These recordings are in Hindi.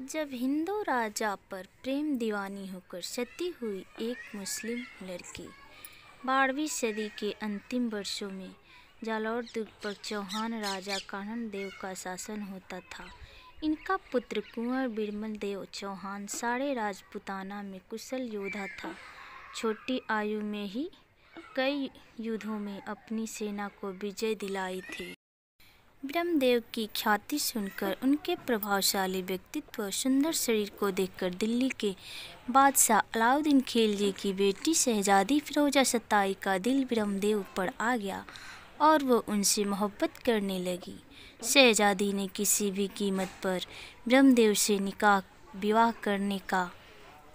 जब हिंदू राजा पर प्रेम दीवानी होकर सती हुई एक मुस्लिम लड़की बारहवीं सदी के अंतिम वर्षों में जालौर दुर्ग पर चौहान राजा कानन देव का शासन होता था इनका पुत्र कुंवर बिरमल देव चौहान सारे राजपुताना में कुशल योद्धा था छोटी आयु में ही कई युद्धों में अपनी सेना को विजय दिलाई थी ब्रह्मदेव की ख्याति सुनकर उनके प्रभावशाली व्यक्तित्व और सुंदर शरीर को देखकर दिल्ली के बादशाह अलाउद्दीन खिलजी की बेटी शहजादी फिरोजा सताई का दिल ब्रह्मदेव पर आ गया और वो उनसे मोहब्बत करने लगी शहजादी ने किसी भी कीमत पर ब्रह्मदेव से निकाह विवाह करने का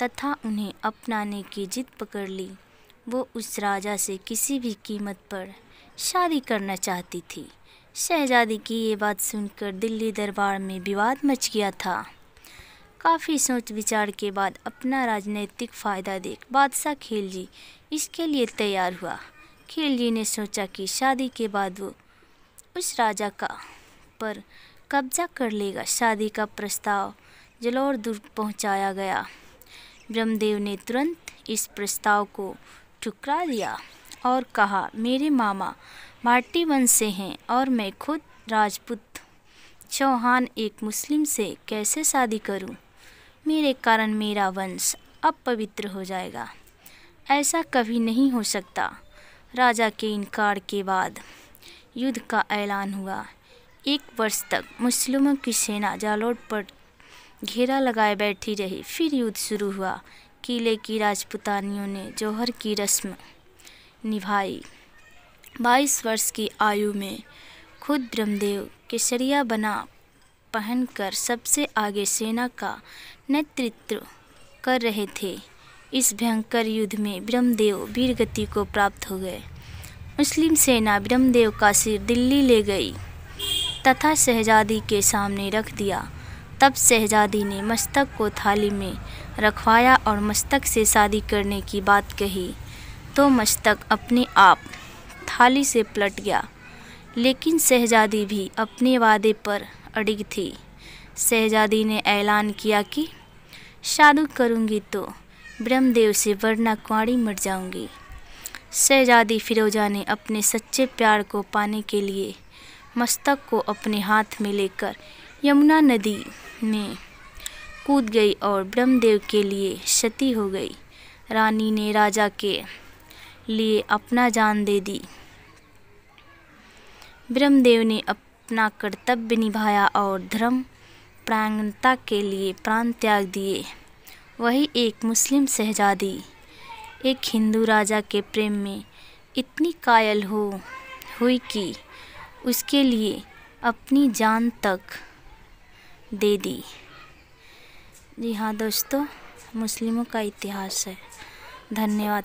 तथा उन्हें अपनाने की जिद पकड़ ली वो उस राजा से किसी भी कीमत पर शादी करना चाहती थी शहजादी की ये बात सुनकर दिल्ली दरबार में विवाद मच गया था काफ़ी सोच विचार के बाद अपना राजनीतिक फ़ायदा देख बादशाह खिलजी इसके लिए तैयार हुआ खिलजी ने सोचा कि शादी के बाद वो उस राजा का पर कब्जा कर लेगा शादी का प्रस्ताव जलोर दुर्ग पहुंचाया गया ब्रह्मदेव ने तुरंत इस प्रस्ताव को ठुकरा दिया और कहा मेरे मामा भाटी वंश से हैं और मैं खुद राजपूत चौहान एक मुस्लिम से कैसे शादी करूं? मेरे कारण मेरा वंश अब पवित्र हो जाएगा ऐसा कभी नहीं हो सकता राजा के इनकार के बाद युद्ध का ऐलान हुआ एक वर्ष तक मुस्लिमों की सेना जालोट पर घेरा लगाए बैठी रही फिर युद्ध शुरू हुआ किले की राजपुतानियों ने जौहर की रस्म निभाई बाईस वर्ष की आयु में खुद ब्रह्मदेव केसरिया बना पहनकर सबसे आगे सेना का नेतृत्व कर रहे थे इस भयंकर युद्ध में ब्रह्मदेव वीरगति को प्राप्त हो गए मुस्लिम सेना ब्रह्मदेव का सिर दिल्ली ले गई तथा शहजादी के सामने रख दिया तब शहजादी ने मस्तक को थाली में रखवाया और मस्तक से शादी करने की बात कही तो मस्तक अपने आप थाली से पलट गया लेकिन शहजादी भी अपने वादे पर अड़िग थी शहजादी ने ऐलान किया कि शादी करूँगी तो ब्रह्मदेव से वरना कुआड़ी मर जाऊँगी शहजादी फिरोजा ने अपने सच्चे प्यार को पाने के लिए मस्तक को अपने हाथ में लेकर यमुना नदी में कूद गई और ब्रह्मदेव के लिए क्षति हो गई रानी ने राजा के लिए अपना जान दे दी ब्रह्मदेव ने अपना कर्तव्य निभाया और धर्म प्रांगणता के लिए प्राण त्याग दिए वही एक मुस्लिम शहजादी एक हिंदू राजा के प्रेम में इतनी कायल हो हुई कि उसके लिए अपनी जान तक दे दी जी हाँ दोस्तों मुस्लिमों का इतिहास है धन्यवाद